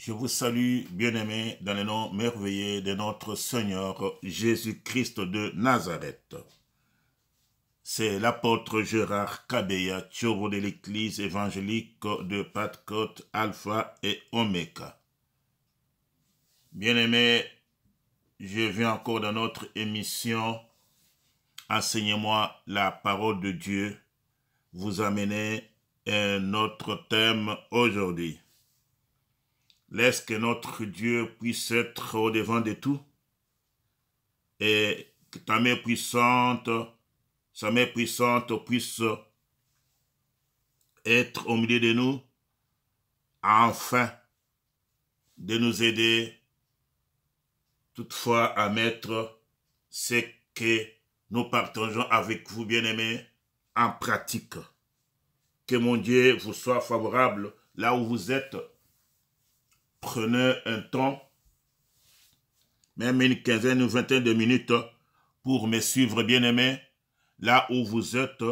Je vous salue, bien-aimés, dans le nom merveilleux de notre Seigneur Jésus-Christ de Nazareth. C'est l'apôtre Gérard Kabeya, Tchoro de l'Église évangélique de Pentecôte, Alpha et Omega. Bien-aimés, je viens encore dans notre émission « Enseignez-moi la parole de Dieu » vous amener un autre thème aujourd'hui. Laisse que notre Dieu puisse être au-devant de tout et que ta main puissante, sa main puissante puisse être au milieu de nous, enfin de nous aider toutefois à mettre ce que nous partageons avec vous, bien-aimés, en pratique. Que mon Dieu vous soit favorable là où vous êtes Prenez un temps, même une quinzaine ou vingtaine de minutes, pour me suivre, bien-aimés, là où vous êtes,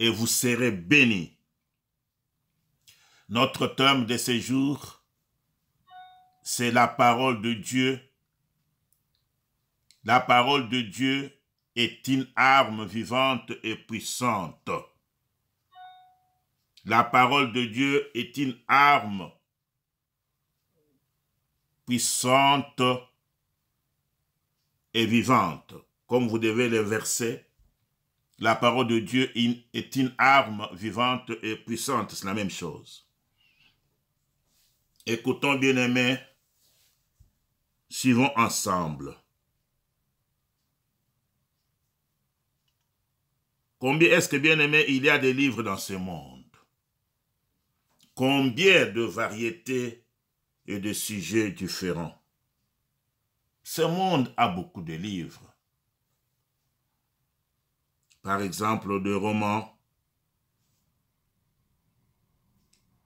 et vous serez bénis. Notre thème de ce jour, c'est la parole de Dieu. La parole de Dieu est une arme vivante et puissante. La parole de Dieu est une arme puissante et vivante. Comme vous devez le verser, la parole de Dieu est une arme vivante et puissante. C'est la même chose. Écoutons, bien-aimés, suivons ensemble. Combien est-ce que, bien aimés il y a des livres dans ce monde Combien de variétés et de sujets différents. Ce monde a beaucoup de livres. Par exemple, de romans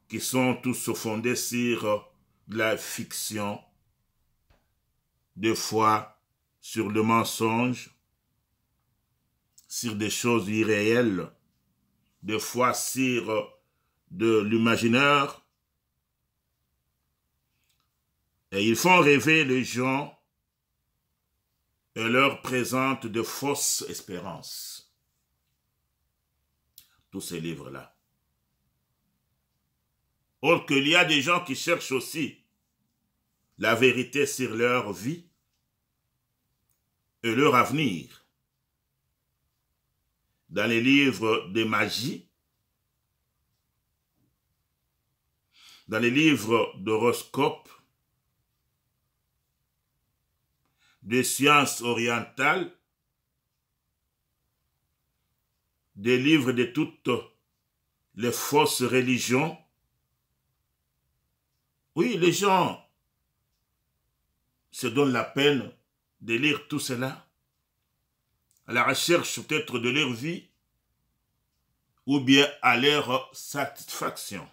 qui sont tous fondés sur la fiction, des fois sur le mensonge, sur des choses irréelles, des fois sur de l'imaginaire, Et ils font rêver les gens et leur présentent de fausses espérances. Tous ces livres-là. Or qu'il y a des gens qui cherchent aussi la vérité sur leur vie et leur avenir. Dans les livres de magie, dans les livres d'horoscope, des sciences orientales, des livres de toutes les fausses religions. Oui, les gens se donnent la peine de lire tout cela, à la recherche peut-être de leur vie ou bien à leur satisfaction.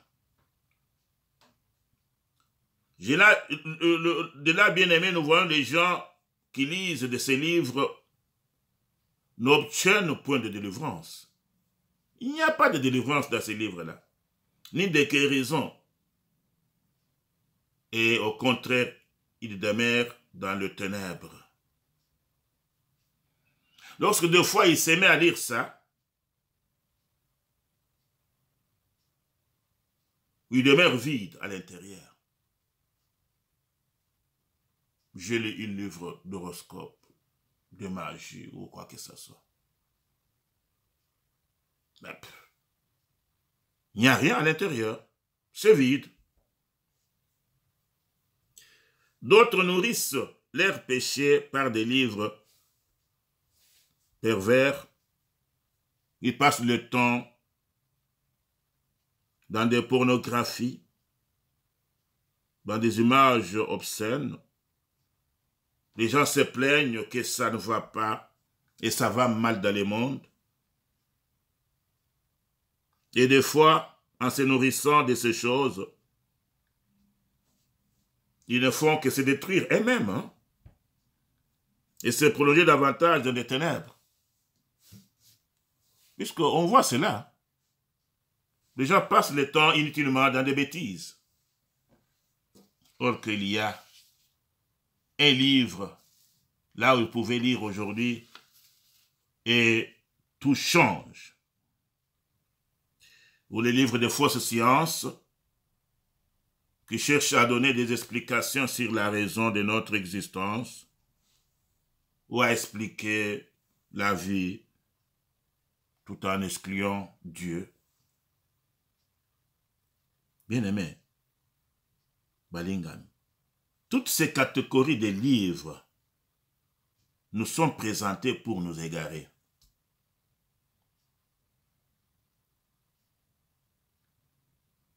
Euh, euh, de là, bien aimé, nous voyons les gens qui lisent de ces livres n'obtiennent point de délivrance. Il n'y a pas de délivrance dans ces livres-là, ni de guérison. Et au contraire, ils demeurent dans le ténèbre. Lorsque deux fois il se à lire ça, il demeure vide à l'intérieur. J'ai lu un livre d'horoscope, de magie ou quoi que ce soit. Il n'y a rien à l'intérieur. C'est vide. D'autres nourrissent leurs péchés par des livres pervers. Ils passent le temps dans des pornographies, dans des images obscènes, les gens se plaignent que ça ne va pas et ça va mal dans le monde. Et des fois, en se nourrissant de ces choses, ils ne font que se détruire eux-mêmes hein. et se prolonger davantage dans les ténèbres. Puisqu'on voit cela. Les gens passent le temps inutilement dans des bêtises. Or qu'il y a un livre, là où vous pouvez lire aujourd'hui, et tout change. Ou les livres de fausses sciences, qui cherchent à donner des explications sur la raison de notre existence, ou à expliquer la vie tout en excluant Dieu. Bien-aimé, Balingam, toutes ces catégories de livres nous sont présentées pour nous égarer.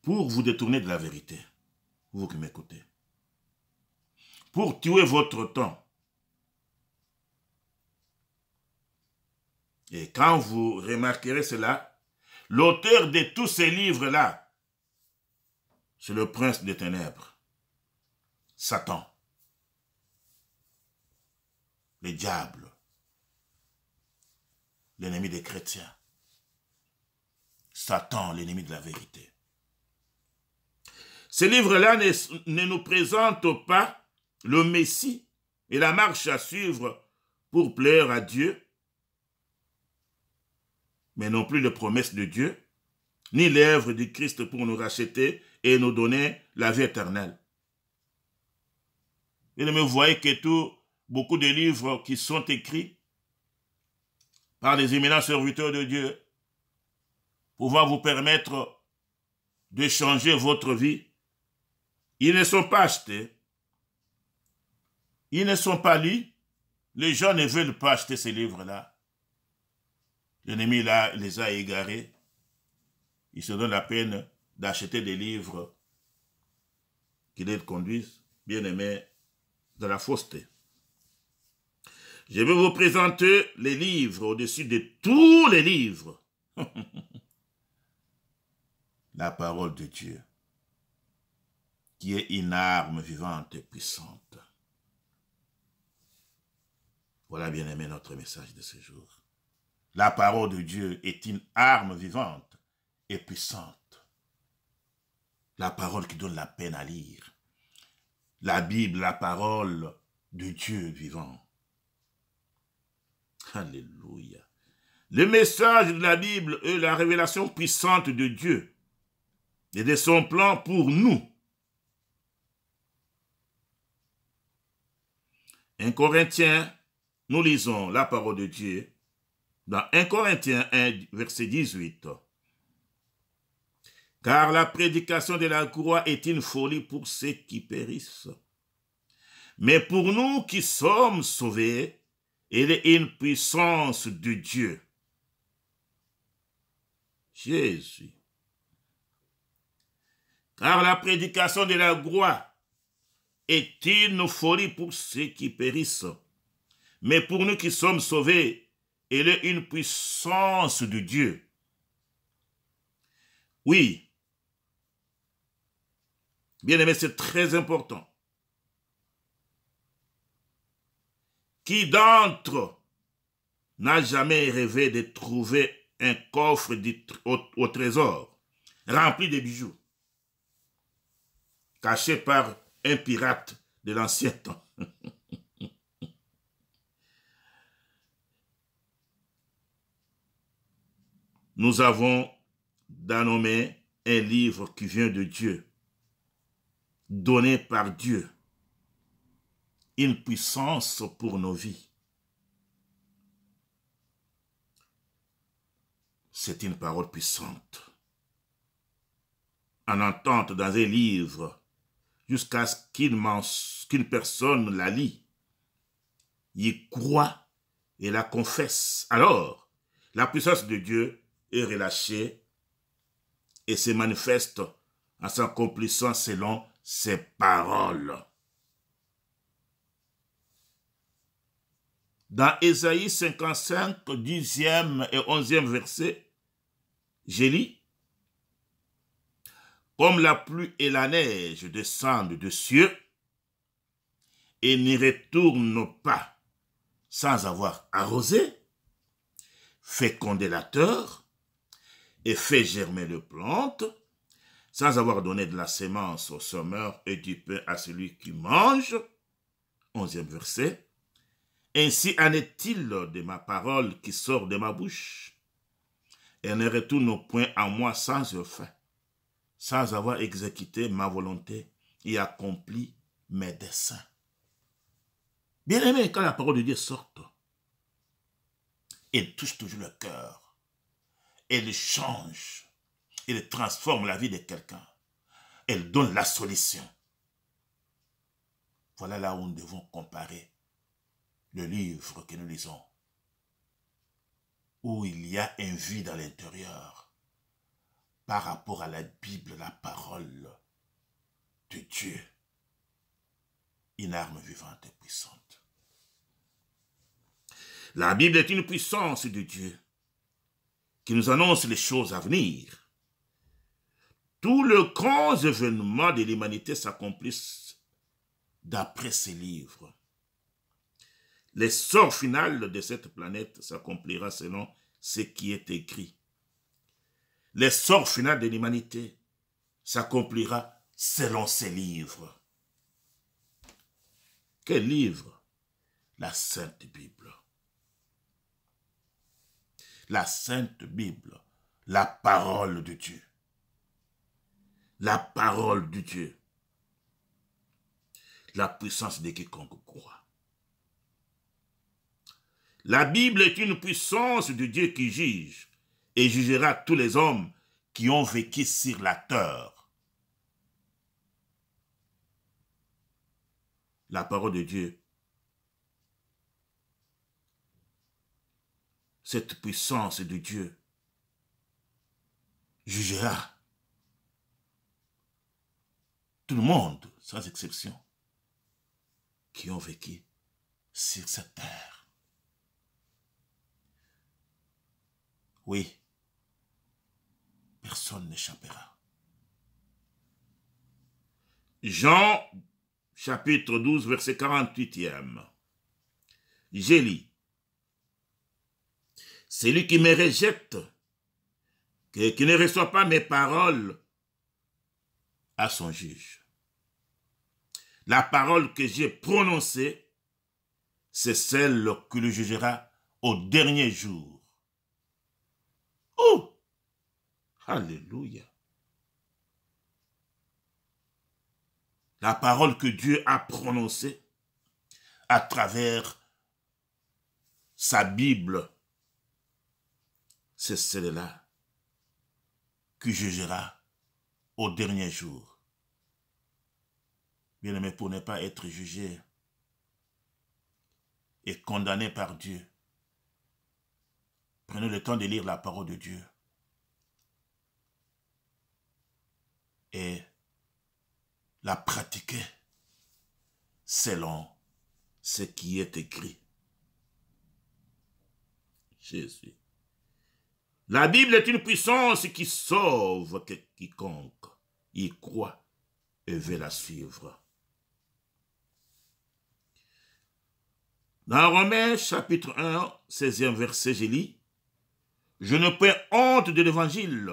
Pour vous détourner de la vérité, vous qui m'écoutez. Pour tuer votre temps. Et quand vous remarquerez cela, l'auteur de tous ces livres-là, c'est le prince des ténèbres. Satan, le diable, l'ennemi des chrétiens, Satan, l'ennemi de la vérité. Ce livre-là ne, nous présente pas le Messie et la marche à suivre pour plaire à Dieu, mais non plus les promesses de Dieu, ni l'œuvre du Christ pour nous racheter et nous donner la vie éternelle. Et me voyez que tout, beaucoup de livres qui sont écrits par les éminents serviteurs de Dieu, pouvant vous permettre de changer votre vie, ils ne sont pas achetés. Ils ne sont pas lus. Les gens ne veulent pas acheter ces livres-là. L'ennemi les a égarés. Ils se donnent la peine d'acheter des livres qui les conduisent. Bien aimés, de la fausseté. Je vais vous présenter les livres au-dessus de tous les livres. la parole de Dieu, qui est une arme vivante et puissante. Voilà, bien aimé, notre message de ce jour. La parole de Dieu est une arme vivante et puissante. La parole qui donne la peine à lire la Bible, la parole de Dieu vivant. Alléluia. Le message de la Bible est la révélation puissante de Dieu et de son plan pour nous. 1 Corinthiens, nous lisons la parole de Dieu dans 1 Corinthiens 1, verset 18 car la prédication de la croix est une folie pour ceux qui périssent. Mais pour nous qui sommes sauvés, elle est une puissance de Dieu. Jésus. Car la prédication de la croix est une folie pour ceux qui périssent. Mais pour nous qui sommes sauvés, elle est une puissance de Dieu. Oui, Bien aimé, c'est très important. Qui d'entre n'a jamais rêvé de trouver un coffre au, trésor rempli de bijoux, caché par un pirate de l'ancien temps Nous avons dans un livre qui vient de Dieu donné par Dieu, une puissance pour nos vies. C'est une parole puissante. En entente dans un livre, jusqu'à ce qu'une personne la lit, y croit et la confesse. Alors, la puissance de Dieu est relâchée et se manifeste en s'accomplissant selon ses paroles. Dans Ésaïe 55, 10e et 11e verset, j'ai lu Comme la pluie et la neige descendent de cieux et n'y retournent pas sans avoir arrosé, fécondé la terre et fait germer les plantes, sans avoir donné de la semence au sommeur et du pain à celui qui mange. Onzième verset. Ainsi en est-il de ma parole qui sort de ma bouche, et ne retourne point à moi sans fin, sans avoir exécuté ma volonté et accompli mes desseins. Bien-aimé, quand la parole de Dieu sort, elle touche toujours le cœur, elle change, elle transforme la vie de quelqu'un. Elle donne la solution. Voilà là où nous devons comparer le livre que nous lisons, où il y a un vide à l'intérieur par rapport à la Bible, la parole de Dieu, une arme vivante et puissante. La Bible est une puissance de Dieu qui nous annonce les choses à venir tous les grands événements de l'humanité s'accomplissent d'après ces livres. L'essor final de cette planète s'accomplira selon ce qui est écrit. L'essor final de l'humanité s'accomplira selon ces livres. Quel livre La Sainte Bible. La Sainte Bible, la parole de Dieu la parole de Dieu. La puissance de quiconque croit. La Bible est une puissance de Dieu qui juge et jugera tous les hommes qui ont vécu sur la terre. La parole de Dieu, cette puissance de Dieu jugera le monde, sans exception, qui ont vécu sur cette terre. Oui, personne n'échappera. Jean chapitre 12 verset 48e. J'ai lu. Celui qui me rejette, qui ne reçoit pas mes paroles, à son juge. La parole que j'ai prononcée, c'est celle que le jugera au dernier jour. Oh! Alléluia. La parole que Dieu a prononcée à travers sa Bible, c'est celle-là qui jugera au dernier jour bien-aimé, pour ne pas être jugé et condamné par Dieu, prenez le temps de lire la parole de Dieu. Et la pratiquer selon ce qui est écrit. Jésus. La Bible est une puissance qui sauve quiconque y croit et veut la suivre. Dans Romains chapitre 1, 16e verset, j'ai lu Je ne prends honte de l'évangile,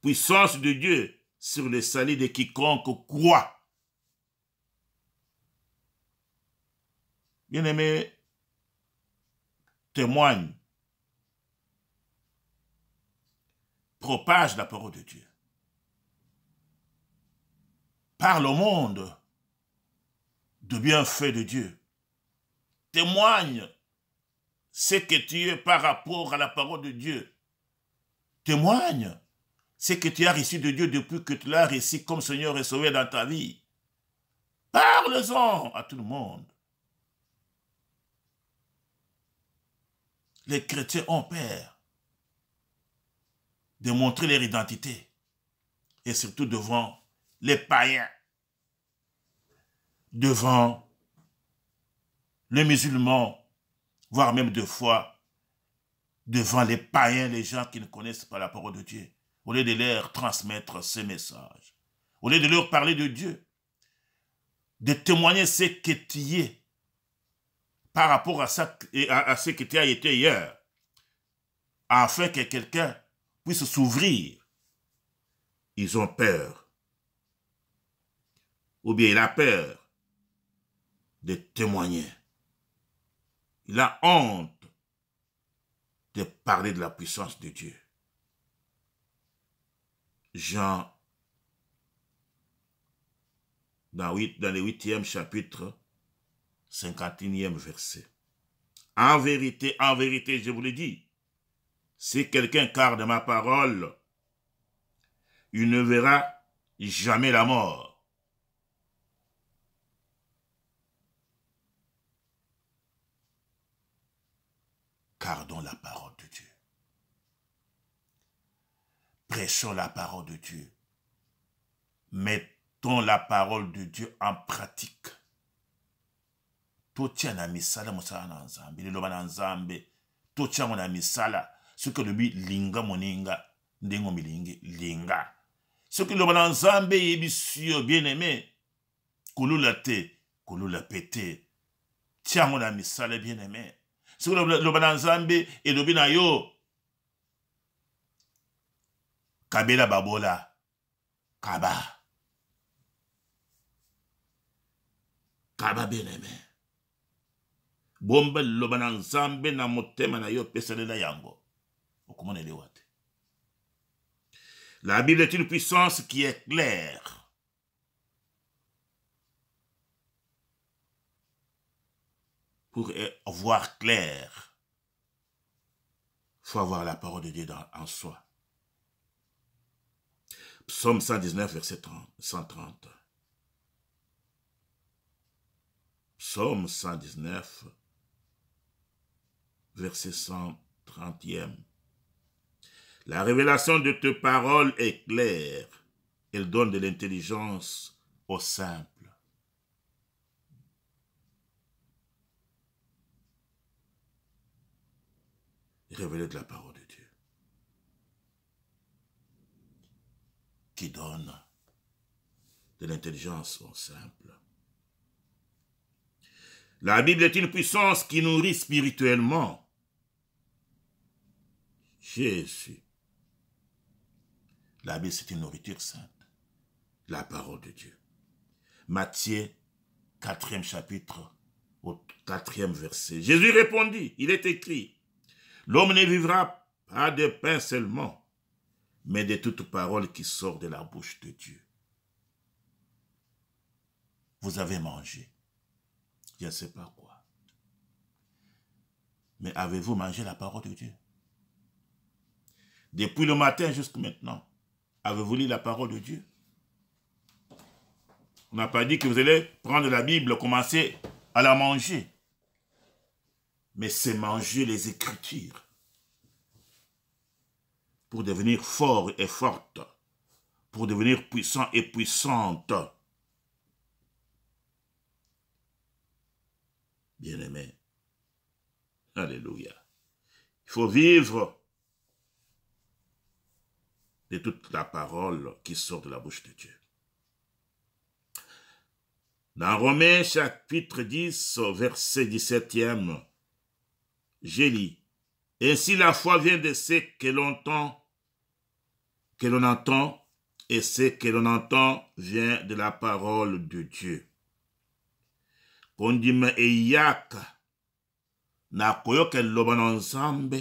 puissance de Dieu sur les salut de quiconque croit. Bien-aimé, témoigne, propage la parole de Dieu. Parle au monde de bienfaits de Dieu. Témoigne ce que tu es par rapport à la parole de Dieu. Témoigne ce que tu as reçu de Dieu depuis que tu l'as reçu comme Seigneur et Sauveur dans ta vie. Parle-en à tout le monde. Les chrétiens ont peur de montrer leur identité et surtout devant les païens, devant les musulmans, voire même deux fois, devant les païens, les gens qui ne connaissent pas la parole de Dieu, au lieu de leur transmettre ce message, au lieu de leur parler de Dieu, de témoigner ce que tu es par rapport à, ce qui a été hier, afin que quelqu'un puisse s'ouvrir. Ils ont peur. Ou bien il a peur de témoigner. Il a honte de parler de la puissance de Dieu. Jean, dans, le huitième chapitre, 51e verset. En vérité, en vérité, je vous le dis, si quelqu'un garde ma parole, il ne verra jamais la mort. gardons la parole de Dieu. Prêchons la parole de Dieu. Mettons la parole de Dieu en pratique. totia na misala nanzambe. na nzambe liloba na nzambe totiango Ce que le olobi linga moninga ndenge linga Ce que le nzambe eyebisi bien aimé. la te la pété. te tiango misala bien aime soki loba na yo kabela babola kaba kaba bien-aimé Bombe loba na na motema na yo pesalela yango la bible est une puissance qui est claire pour euh, voir clair. Il faut avoir la parole de Dieu dans, en soi. Psaume 119, verset 130. Psaume 119, verset 130e. La révélation de tes paroles est claire. Elle donne de l'intelligence au saint. Révélé de la parole de Dieu. Qui donne de l'intelligence au simple. La Bible est une puissance qui nourrit spirituellement. Jésus. La Bible, c'est une nourriture sainte. La parole de Dieu. Matthieu, quatrième chapitre, au quatrième verset. Jésus répondit, il est écrit, L'homme ne vivra pas de pain seulement, mais de toute parole qui sort de la bouche de Dieu. Vous avez mangé. Je ne sais pas quoi. Mais avez-vous mangé la parole de Dieu Depuis le matin jusqu'à maintenant, avez-vous lu la parole de Dieu On n'a pas dit que vous allez prendre la Bible, commencer à la manger mais c'est manger les Écritures pour devenir fort et forte, pour devenir puissant et puissante. Bien-aimé, Alléluia. Il faut vivre de toute la parole qui sort de la bouche de Dieu. Dans Romains chapitre 10, verset 17e, j'ai et Ainsi la foi vient de ce que l'on entend, que l'on entend, et ce que l'on entend vient de la parole de Dieu. Kondima eyaka na koyoka loba e na nzambe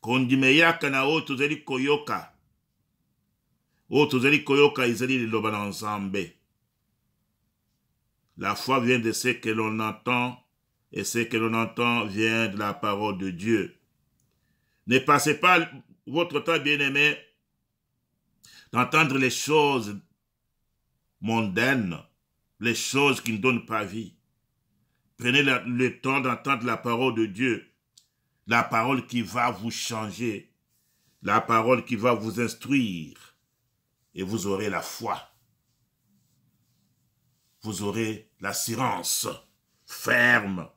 kondima eyaka na oyo tozali koyoka oyo tozali koyoka ezali loba na nzambe la foi vient de ce que l'on entend et ce que l'on entend vient de la parole de Dieu. Ne passez pas votre temps, bien-aimé, d'entendre les choses mondaines, les choses qui ne donnent pas vie. Prenez le temps d'entendre la parole de Dieu, la parole qui va vous changer, la parole qui va vous instruire, et vous aurez la foi vous aurez l'assurance ferme.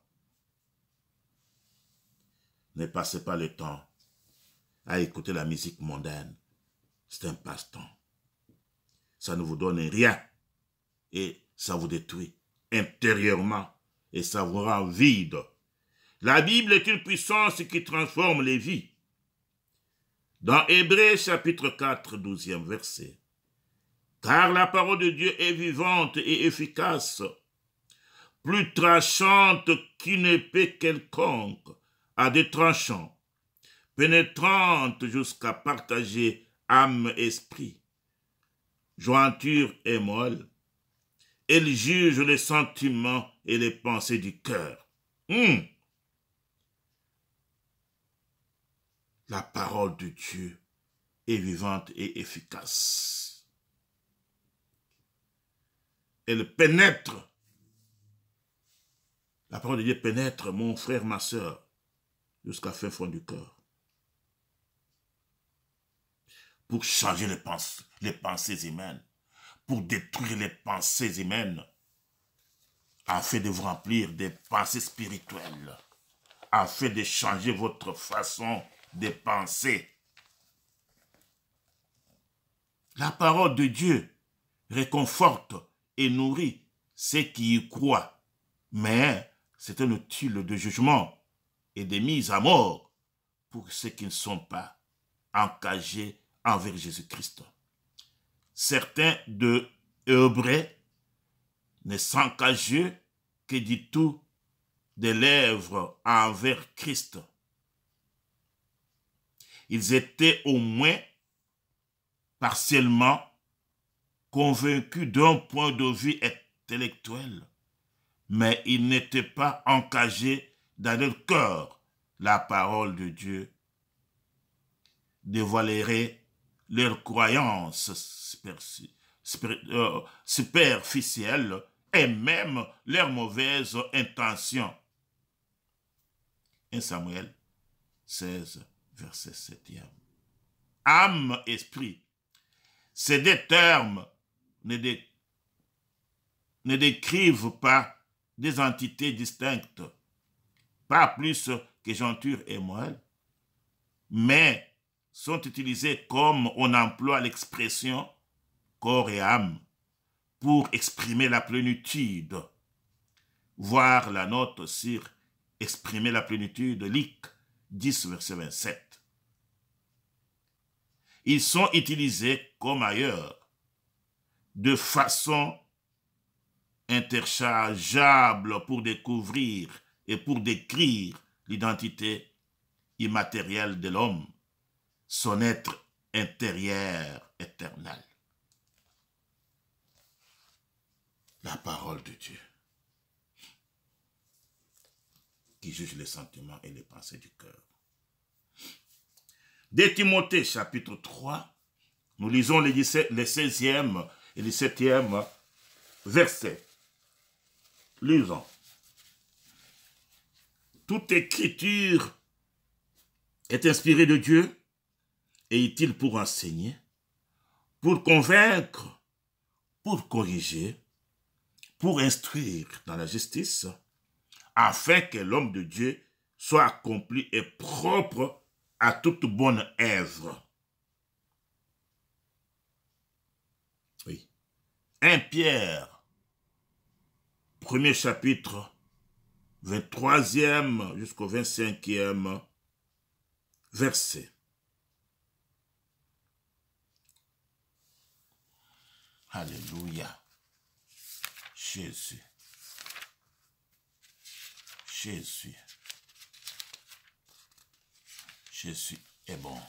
Ne passez pas le temps à écouter la musique mondaine. C'est un passe-temps. Ça ne vous donne rien et ça vous détruit intérieurement et ça vous rend vide. La Bible est une puissance qui transforme les vies. Dans Hébreux chapitre 4, 12e verset, car la parole de Dieu est vivante et efficace, plus tranchante qu'une épée quelconque, à des tranchants, pénétrante jusqu'à partager âme-esprit, jointure et molle, elle juge les sentiments et les pensées du cœur. Hum. La parole de Dieu est vivante et efficace elle pénètre. La parole de Dieu pénètre, mon frère, ma soeur, jusqu'à fin fond du cœur. Pour changer les, les pensées humaines, pour détruire les pensées humaines, afin de vous remplir des pensées spirituelles, afin de changer votre façon de penser. La parole de Dieu réconforte et nourrit ceux qui y croient. Mais c'est un outil de jugement et de mise à mort pour ceux qui ne sont pas engagés envers Jésus-Christ. Certains de Hébreux ne encagés que du tout des lèvres envers Christ. Ils étaient au moins partiellement convaincu d'un point de vue intellectuel, mais ils n'étaient pas engagé dans leur cœur la parole de Dieu dévoilerait leurs croyances euh, superficielles et même leurs mauvaises intentions. 1 Samuel 16, verset 7. Âme, esprit, c'est des termes ne, décrivent pas des entités distinctes, pas plus que Genture et moelle, mais sont utilisés comme on emploie l'expression corps et âme pour exprimer la plénitude. Voir la note sur exprimer la plénitude, Lic 10, verset 27. Ils sont utilisés comme ailleurs de façon interchangeable pour découvrir et pour décrire l'identité immatérielle de l'homme, son être intérieur éternel. La parole de Dieu qui juge les sentiments et les pensées du cœur. De Timothée chapitre 3, nous lisons les 16e et le septième verset. Lisons. Toute écriture est inspirée de Dieu et est pour enseigner, pour convaincre, pour corriger, pour instruire dans la justice, afin que l'homme de Dieu soit accompli et propre à toute bonne œuvre. 1 Pierre, premier chapitre, 23e jusqu'au 25e verset. Alléluia. Jésus. Jésus. Jésus est bon.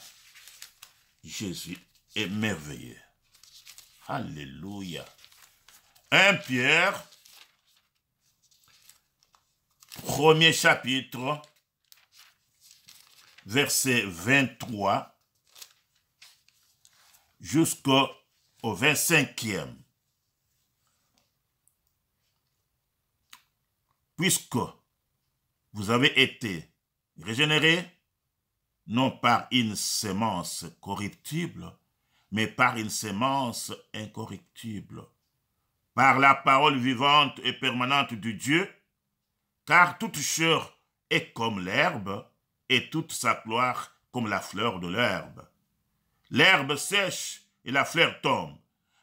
Jésus est merveilleux. Alléluia. 1 Pierre, premier chapitre, verset 23 jusqu'au 25e. Puisque vous avez été régénérés, non par une semence corruptible, mais par une semence incorruptible par la parole vivante et permanente du Dieu, car toute chair est comme l'herbe, et toute sa gloire comme la fleur de l'herbe. L'herbe sèche et la fleur tombe,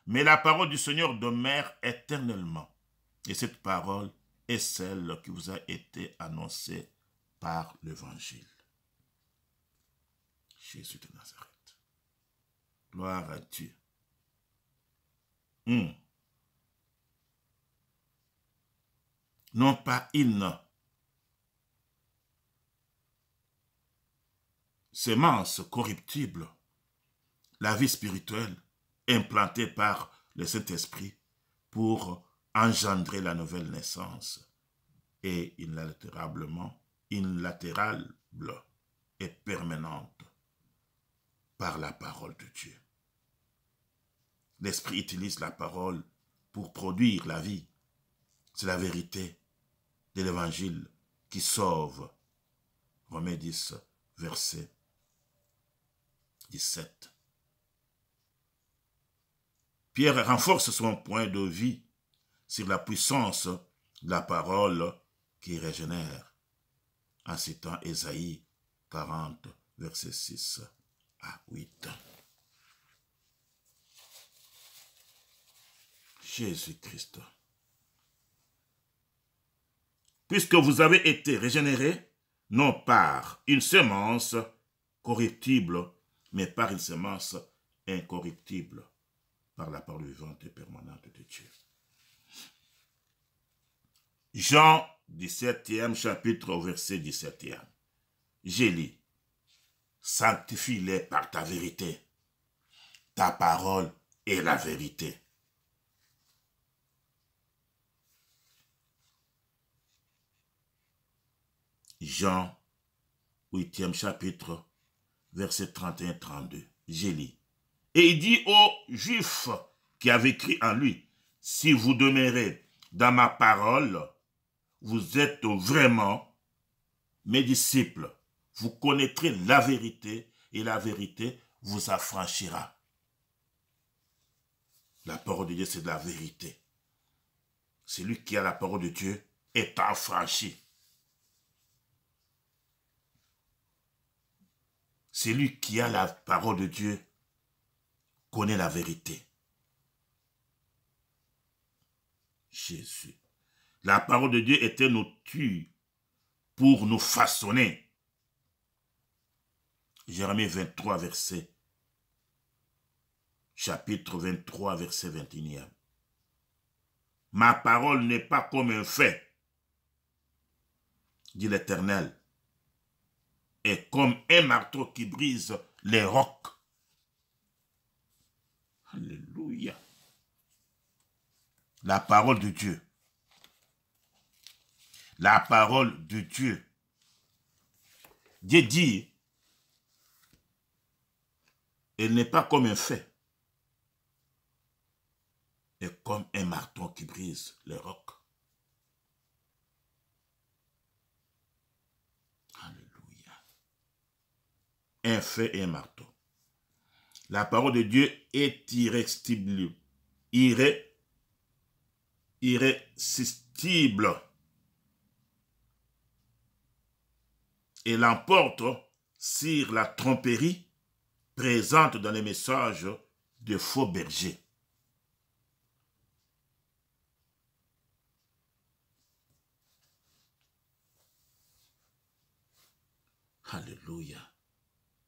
mais la parole du Seigneur demeure éternellement. Et cette parole est celle qui vous a été annoncée par l'Évangile. Jésus de Nazareth. Gloire à Dieu. Hmm. non pas une. Semence corruptible, la vie spirituelle implantée par le Saint-Esprit pour engendrer la nouvelle naissance et inaltérablement, inlatérable et permanente par la parole de Dieu. L'Esprit utilise la parole pour produire la vie. C'est la vérité de l'évangile qui sauve. Romains 10, verset 17. Pierre renforce son point de vie sur la puissance de la parole qui régénère, en citant Esaïe 40, verset 6 à 8. Jésus-Christ puisque vous avez été régénérés, non par une semence corruptible, mais par une semence incorruptible, par la parole vivante et permanente de Dieu. Jean 17e chapitre verset 17e. J'ai lu. Sanctifie-les par ta vérité. Ta parole est la vérité. Jean, 8e chapitre, verset 31-32. J'ai lu. Et il dit aux Juifs qui avaient écrit en lui, si vous demeurez dans ma parole, vous êtes vraiment mes disciples. Vous connaîtrez la vérité et la vérité vous affranchira. La parole de Dieu, c'est de la vérité. Celui qui a la parole de Dieu est affranchi. Celui qui a la parole de Dieu connaît la vérité. Jésus. La parole de Dieu était nous tues pour nous façonner. Jérémie 23, verset, chapitre 23, verset 21 Ma parole n'est pas comme un fait, dit l'Éternel est comme un marteau qui brise les rocs. Alléluia. La parole de Dieu. La parole de Dieu. Dieu dit, elle n'est pas comme un fait, Et comme un marteau qui brise les rocs. un et un marteau. La parole de Dieu est irrésistible. Irré, irrésistible. Et l'emporte sur la tromperie présente dans les messages de faux bergers.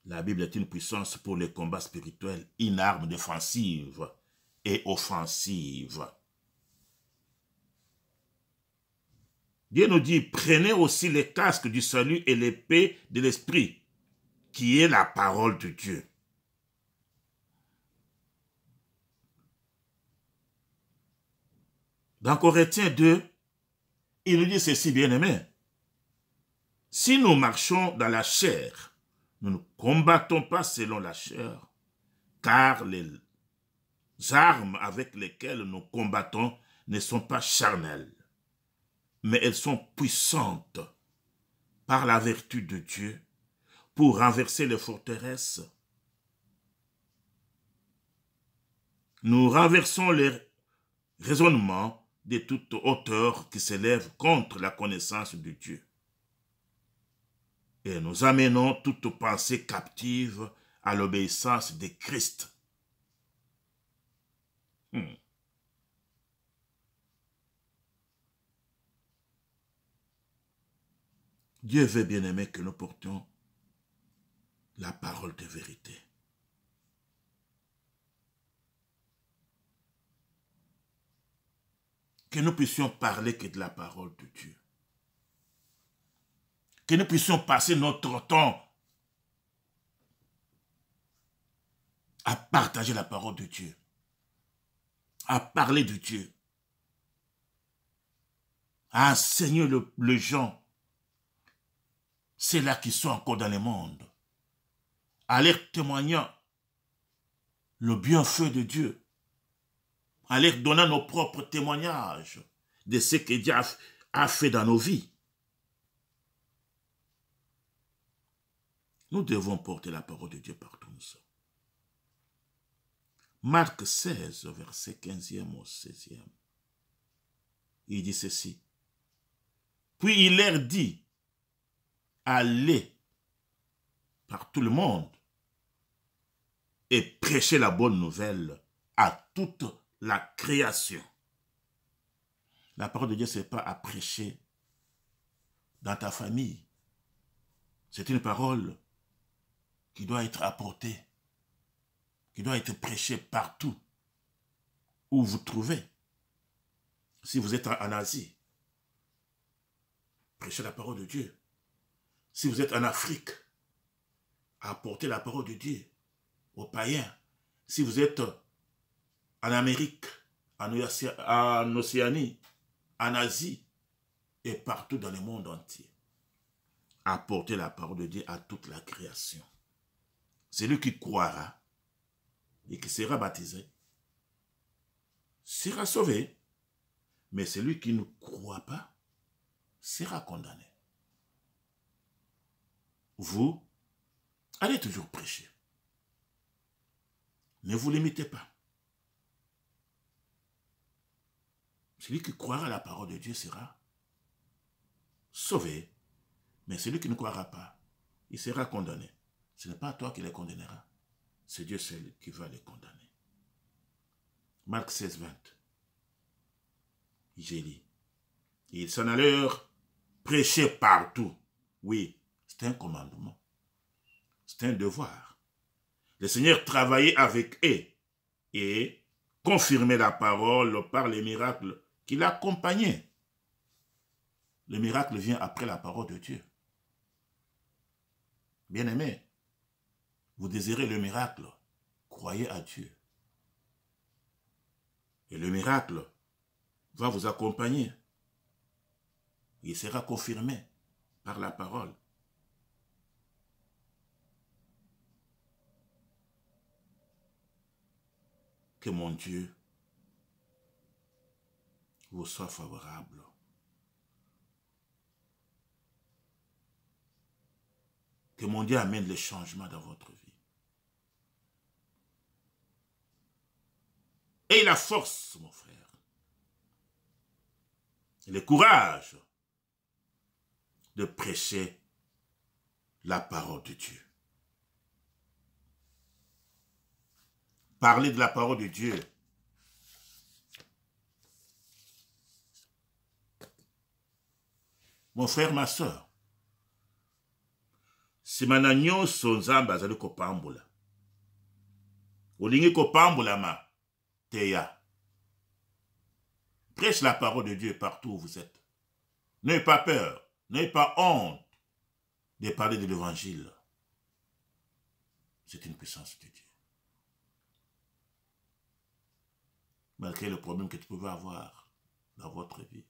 La Bible est une puissance pour les combats spirituels, une arme défensive et offensive. Dieu nous dit, prenez aussi les casques du salut et l'épée de l'esprit, qui est la parole de Dieu. Dans Corinthiens 2, il nous dit ceci, bien-aimé. Si nous marchons dans la chair, nous ne combattons pas selon la chair, car les armes avec lesquelles nous combattons ne sont pas charnelles, mais elles sont puissantes par la vertu de Dieu pour renverser les forteresses. Nous renversons les raisonnements de toute hauteur qui s'élève contre la connaissance de Dieu et nous amenons toute pensée captive à l'obéissance de Christ. Hmm. Dieu veut bien aimer que nous portions la parole de vérité. Que nous puissions parler que de la parole de Dieu que nous puissions passer notre temps à partager la parole de Dieu, à parler de Dieu, à enseigner le, gens, ceux là qui sont encore dans le monde, à leur témoignant le bienfait de Dieu, à leur donner nos propres témoignages de ce que Dieu a fait dans nos vies. Nous devons porter la parole de Dieu partout où nous sommes. Marc 16, verset 15e au 16e. Il dit ceci. Puis il leur dit, allez par tout le monde et prêchez la bonne nouvelle à toute la création. La parole de Dieu, ce n'est pas à prêcher dans ta famille. C'est une parole qui doit être apporté, qui doit être prêché partout où vous trouvez. Si vous êtes en Asie, prêchez la parole de Dieu. Si vous êtes en Afrique, apportez la parole de Dieu aux païens. Si vous êtes en Amérique, en, Océanie, en Asie et partout dans le monde entier, apportez la parole de Dieu à toute la création celui qui croira et qui sera baptisé sera sauvé, mais celui qui ne croit pas sera condamné. Vous allez toujours prêcher. Ne vous limitez pas. Celui qui croira à la parole de Dieu sera sauvé, mais celui qui ne croira pas, il sera condamné. Ce n'est pas toi qui les condamnera. C'est Dieu seul qui va les condamner. Marc 16, 20. J'ai dit, ils s'en allait prêcher partout. Oui, c'est un commandement. C'est un devoir. Le Seigneur travaillait avec eux et confirmait la parole par les miracles qui l'accompagnaient. Le miracle vient après la parole de Dieu. Bien-aimé, vous désirez le miracle, croyez à Dieu. Et le miracle va vous accompagner. Il sera confirmé par la parole. Que mon Dieu vous soit favorable. Que mon Dieu amène les changements dans votre vie. et la force, mon frère. Et le courage de prêcher la parole de Dieu. Parler de la parole de Dieu. Mon frère, ma soeur, simana nyonso nzambe azali kopambola olingi ma. Théa. Prêche la parole de Dieu partout où vous êtes. N'ayez pas peur, n'ayez pas honte de parler de l'évangile. C'est une puissance de Dieu. Malgré le problème que tu pouvais avoir dans votre vie,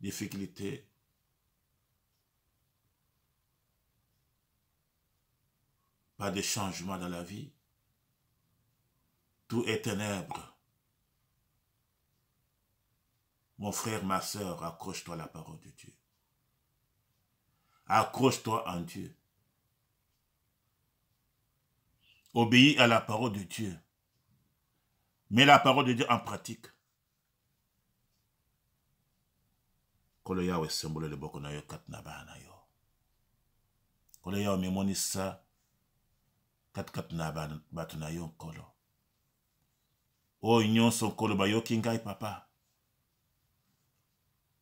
difficulté, pas de changement dans la vie, tout est ténèbre. Mon frère, ma soeur, accroche-toi à la parole de Dieu. Accroche-toi en Dieu. Obéis à la parole de Dieu. Mets la parole de Dieu en pratique. kolo yawe esembula liboko na yo kati yo kolo yawe na yo oyo oh, nyonso nkolo bayoki ngai papa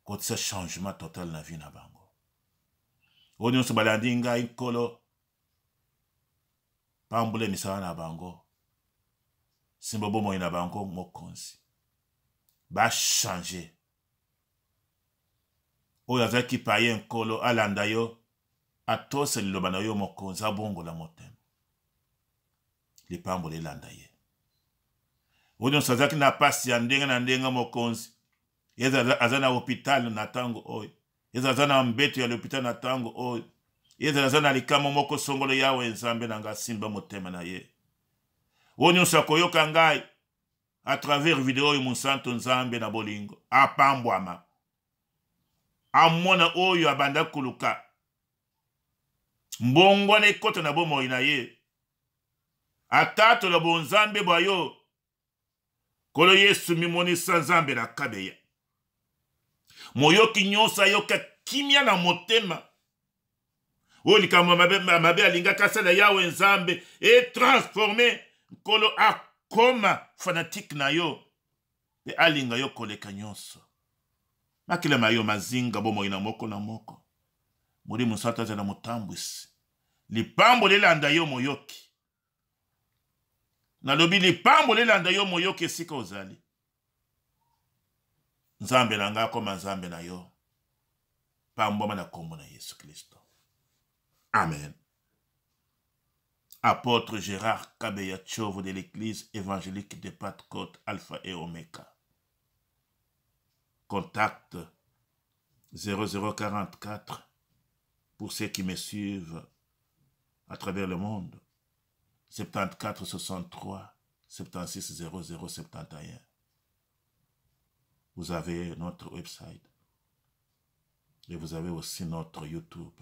kotisa changement total na vie na bango oyo oh, nyonso balandi ngai nkolo pambola emisala na bango simba bomoi na bango mokonzi bachange oyo azalaki paye nkolo alanda yo atosa liloba na yo mokonzi abongola motema lipambola elanda ye odionso azalaki na pasi ya ndenge na ndenge mokonzi ye aza na hôpital na ntango oyo ye aza na mbeto ya lhôpital na ntango oyo ye aza na likambo moko songolo yawe nzambe na ngai asimba motema na ye oyo nyonso akoyoka ngai atravers video oyo mosantu nzambe na bolingo apambwama amona oyo abanda kuluka mbongwana ekota na bomoi na ye atatola bonzambe bwayo nkolo yesu mimonisa nzambe na kabe moyoki nyonso ayoka kimia na motema oyo likambo mabe alingaka asala yawe nzambe etransforme nkolo akoma fanatike na yo mpe alinga yo koleka nyonso makelema yo mazinga bomoi na moko na moko molimo nsantu azala motambwisi lipambo lelanda yo moyoki nalobi lipambo lelanda yo moyoka esika ozali nzambe na comme akoma nzambe na yo pambwama na nkombo na yesu kristo amen apôtre gérard kabeya tchovo de l'église évangélique de Pâque-Côte alpha et omeka contact 0044 pour ceux qui me suivent à travers le monde 74 63 76 00 71. Vous avez notre website. Et vous avez aussi notre YouTube.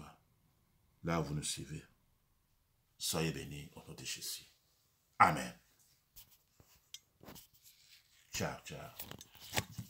Là, vous nous suivez. Soyez bénis au nom de Jésus. Amen. Ciao, ciao.